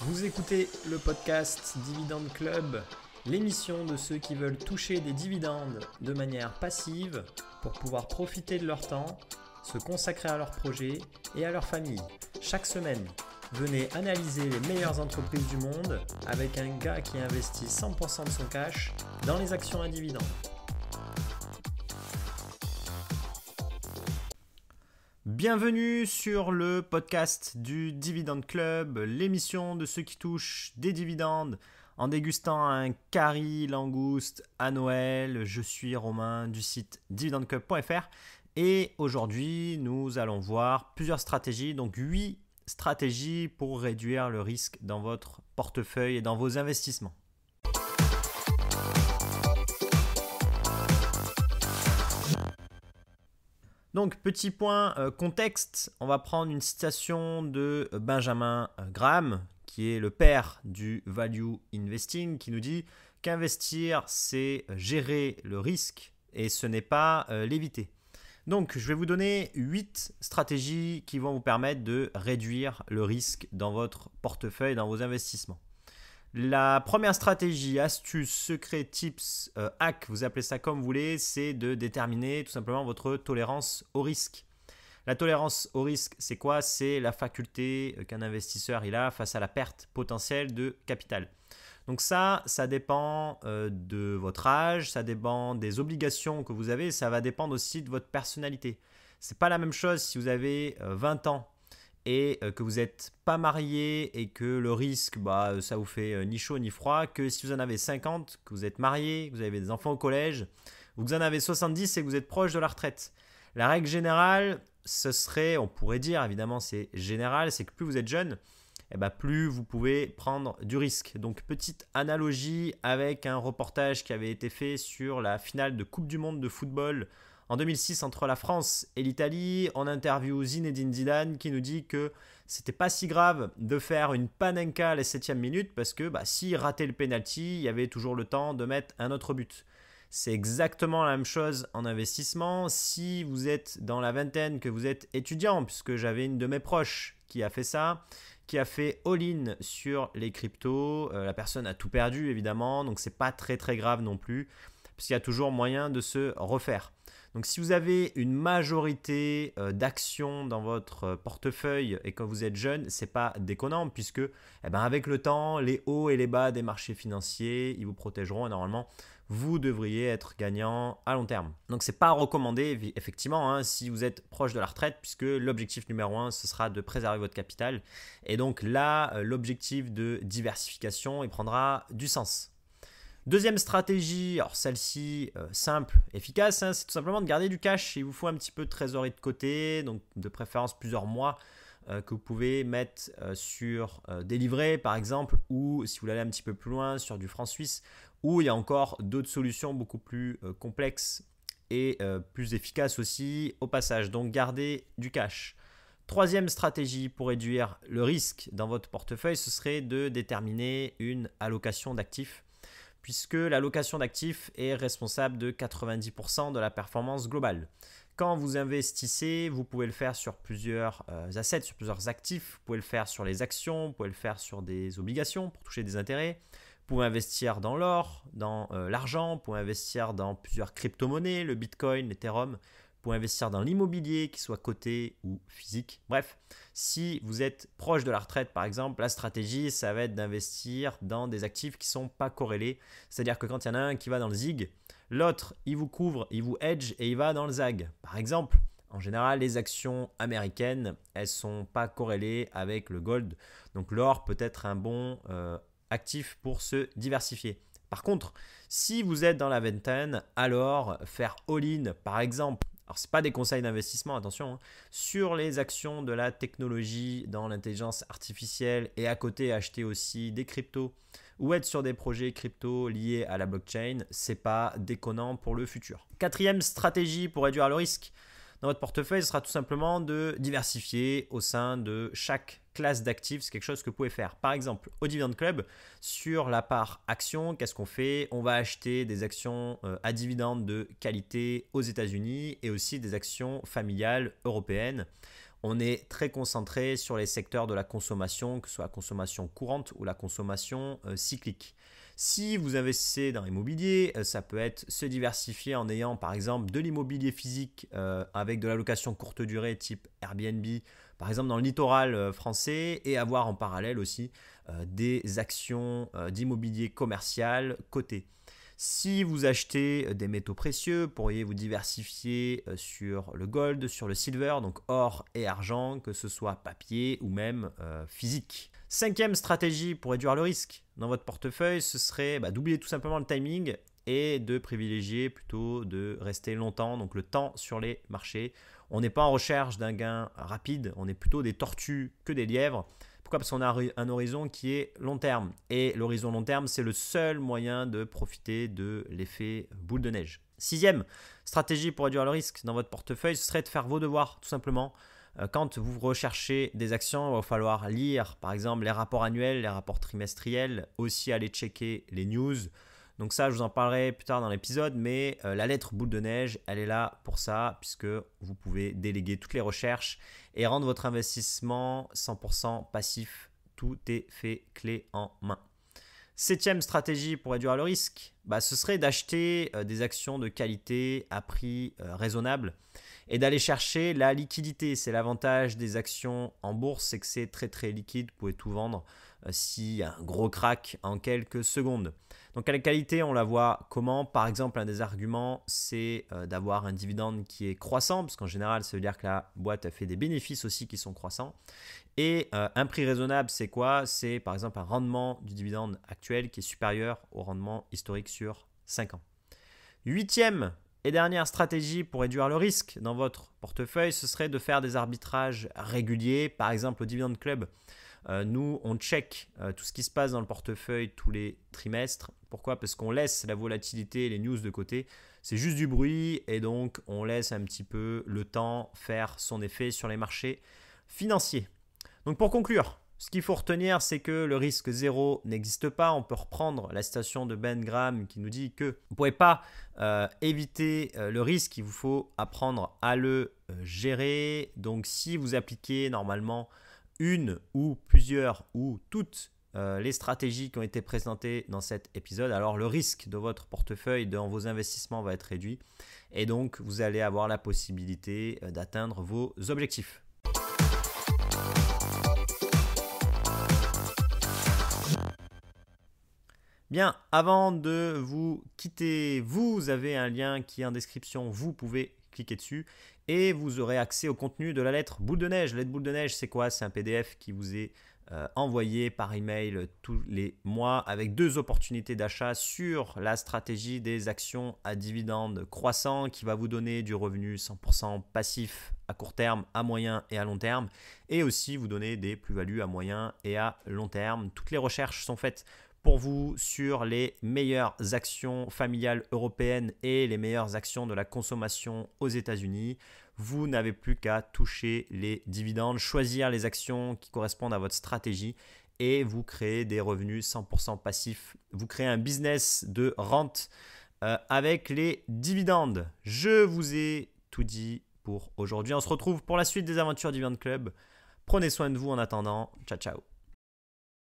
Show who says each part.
Speaker 1: Vous écoutez le podcast Dividend Club, l'émission de ceux qui veulent toucher des dividendes de manière passive pour pouvoir profiter de leur temps, se consacrer à leurs projets et à leur famille. Chaque semaine, venez analyser les meilleures entreprises du monde avec un gars qui investit 100% de son cash dans les actions à dividendes. Bienvenue sur le podcast du Dividend Club, l'émission de ceux qui touchent des dividendes en dégustant un curry langouste à Noël. Je suis Romain du site DividendClub.fr et aujourd'hui nous allons voir plusieurs stratégies, donc 8 stratégies pour réduire le risque dans votre portefeuille et dans vos investissements. Donc, petit point euh, contexte, on va prendre une citation de euh, Benjamin euh, Graham, qui est le père du value investing, qui nous dit qu'investir, c'est gérer le risque et ce n'est pas l'éviter. Donc, je vais vous donner 8 stratégies qui vont vous permettre de réduire le risque dans votre portefeuille, dans vos investissements. La première stratégie, astuce, secret, tips, euh, hack, vous appelez ça comme vous voulez, c'est de déterminer tout simplement votre tolérance au risque. La tolérance au risque, c'est quoi C'est la faculté euh, qu'un investisseur il a face à la perte potentielle de capital. Donc ça, ça dépend euh, de votre âge, ça dépend des obligations que vous avez, ça va dépendre aussi de votre personnalité. C'est pas la même chose si vous avez 20 ans et euh, que vous n'êtes pas marié et que le risque, bah, euh, ça vous fait euh, ni chaud ni froid, que si vous en avez 50, que vous êtes marié, que vous avez des enfants au collège, vous en avez 70 et que vous êtes proche de la retraite. La règle générale, ce serait, on pourrait dire, évidemment c'est général, c'est que plus vous êtes jeune, eh ben, plus vous pouvez prendre du risque. Donc petite analogie avec un reportage qui avait été fait sur la finale de Coupe du Monde de football en 2006 entre la France et l'Italie. On interview Zinedine Zidane qui nous dit que c'était pas si grave de faire une panenka à la 7 minute parce que bah, s'il ratait le penalty, il y avait toujours le temps de mettre un autre but. C'est exactement la même chose en investissement. Si vous êtes dans la vingtaine, que vous êtes étudiant, puisque j'avais une de mes proches qui a fait ça, qui a fait all-in sur les cryptos, euh, la personne a tout perdu évidemment, donc c'est pas très très grave non plus, puisqu'il y a toujours moyen de se refaire. Donc si vous avez une majorité euh, d'actions dans votre euh, portefeuille et quand vous êtes jeune, c'est pas déconnant puisque eh ben, avec le temps, les hauts et les bas des marchés financiers, ils vous protégeront et normalement vous devriez être gagnant à long terme. Donc ce n'est pas recommandé effectivement hein, si vous êtes proche de la retraite puisque l'objectif numéro un ce sera de préserver votre capital et donc là euh, l'objectif de diversification il prendra du sens. Deuxième stratégie, alors celle-ci euh, simple, efficace, hein, c'est tout simplement de garder du cash. Il vous faut un petit peu de trésorerie de côté, donc de préférence plusieurs mois euh, que vous pouvez mettre euh, sur des par exemple, ou si vous voulez un petit peu plus loin sur du franc suisse, ou il y a encore d'autres solutions beaucoup plus complexes et plus efficaces aussi au passage. Donc garder du cash. Troisième stratégie pour réduire le risque dans votre portefeuille, ce serait de déterminer une allocation d'actifs puisque l'allocation d'actifs est responsable de 90% de la performance globale. Quand vous investissez, vous pouvez le faire sur plusieurs euh, assets, sur plusieurs actifs, vous pouvez le faire sur les actions, vous pouvez le faire sur des obligations pour toucher des intérêts, vous pouvez investir dans l'or, dans euh, l'argent, vous pouvez investir dans plusieurs crypto-monnaies, le Bitcoin, l'Ethereum, investir dans l'immobilier, qu'il soit coté ou physique. Bref, si vous êtes proche de la retraite, par exemple, la stratégie, ça va être d'investir dans des actifs qui sont pas corrélés. C'est-à-dire que quand il y en a un qui va dans le ZIG, l'autre, il vous couvre, il vous edge et il va dans le ZAG, par exemple. En général, les actions américaines, elles sont pas corrélées avec le gold. Donc l'or peut être un bon euh, actif pour se diversifier. Par contre, si vous êtes dans la vingtaine, alors faire all-in, par exemple, alors c'est pas des conseils d'investissement, attention, hein. sur les actions de la technologie dans l'intelligence artificielle et à côté acheter aussi des cryptos ou être sur des projets crypto liés à la blockchain, c'est pas déconnant pour le futur. Quatrième stratégie pour réduire le risque, dans votre portefeuille, ce sera tout simplement de diversifier au sein de chaque classe d'actifs. C'est quelque chose que vous pouvez faire. Par exemple, au Dividend Club, sur la part action, qu'est-ce qu'on fait On va acheter des actions euh, à dividendes de qualité aux États-Unis et aussi des actions familiales européennes. On est très concentré sur les secteurs de la consommation, que ce soit la consommation courante ou la consommation euh, cyclique. Si vous investissez dans l'immobilier, euh, ça peut être se diversifier en ayant par exemple de l'immobilier physique euh, avec de la location courte durée type Airbnb, par exemple dans le littoral euh, français, et avoir en parallèle aussi des actions d'immobilier commercial cotées. Si vous achetez euh, des métaux précieux, pourriez vous diversifier euh, sur le gold, sur le silver, donc or et argent, que ce soit papier ou même euh, physique. Cinquième stratégie pour réduire le risque dans votre portefeuille, ce serait bah, d'oublier tout simplement le timing et de privilégier plutôt de rester longtemps, donc le temps sur les marchés. On n'est pas en recherche d'un gain rapide, on est plutôt des tortues que des lièvres. Parce qu'on a un horizon qui est long terme. Et l'horizon long terme, c'est le seul moyen de profiter de l'effet boule de neige. Sixième stratégie pour réduire le risque dans votre portefeuille, ce serait de faire vos devoirs, tout simplement. Euh, quand vous recherchez des actions, il va falloir lire, par exemple, les rapports annuels, les rapports trimestriels, aussi aller checker les news, donc ça, je vous en parlerai plus tard dans l'épisode, mais euh, la lettre boule de neige, elle est là pour ça, puisque vous pouvez déléguer toutes les recherches et rendre votre investissement 100% passif. Tout est fait clé en main. Septième stratégie pour réduire le risque, bah, ce serait d'acheter euh, des actions de qualité à prix euh, raisonnable et d'aller chercher la liquidité. C'est l'avantage des actions en bourse, c'est que c'est très très liquide, vous pouvez tout vendre euh, s'il y a un gros crack en quelques secondes. Donc à la qualité, on la voit comment Par exemple, un des arguments, c'est euh, d'avoir un dividende qui est croissant, parce qu'en général, ça veut dire que la boîte a fait des bénéfices aussi qui sont croissants. Et euh, un prix raisonnable, c'est quoi C'est par exemple un rendement du dividende actuel qui est supérieur au rendement historique sur 5 ans. Huitième et dernière stratégie pour réduire le risque dans votre portefeuille, ce serait de faire des arbitrages réguliers, par exemple au Dividend Club. Euh, nous, on check euh, tout ce qui se passe dans le portefeuille tous les trimestres. Pourquoi Parce qu'on laisse la volatilité, les news de côté. C'est juste du bruit et donc on laisse un petit peu le temps faire son effet sur les marchés financiers. Donc pour conclure, ce qu'il faut retenir, c'est que le risque zéro n'existe pas. On peut reprendre la citation de Ben Graham qui nous dit que vous ne pouvez pas euh, éviter le risque, il vous faut apprendre à le gérer. Donc si vous appliquez normalement une ou plusieurs ou toutes euh, les stratégies qui ont été présentées dans cet épisode, alors le risque de votre portefeuille, dans vos investissements va être réduit et donc vous allez avoir la possibilité euh, d'atteindre vos objectifs. Bien, avant de vous quitter, vous avez un lien qui est en description, vous pouvez cliquer dessus et vous aurez accès au contenu de la lettre boule de neige. lettre boule de neige, c'est quoi C'est un PDF qui vous est euh, envoyé par email tous les mois avec deux opportunités d'achat sur la stratégie des actions à dividendes croissants qui va vous donner du revenu 100% passif à court terme, à moyen et à long terme et aussi vous donner des plus-values à moyen et à long terme. Toutes les recherches sont faites pour vous sur les meilleures actions familiales européennes et les meilleures actions de la consommation aux États-Unis. Vous n'avez plus qu'à toucher les dividendes, choisir les actions qui correspondent à votre stratégie et vous créez des revenus 100% passifs. Vous créez un business de rente euh, avec les dividendes. Je vous ai tout dit pour aujourd'hui. On se retrouve pour la suite des aventures Dividend Club. Prenez soin de vous en attendant. Ciao ciao.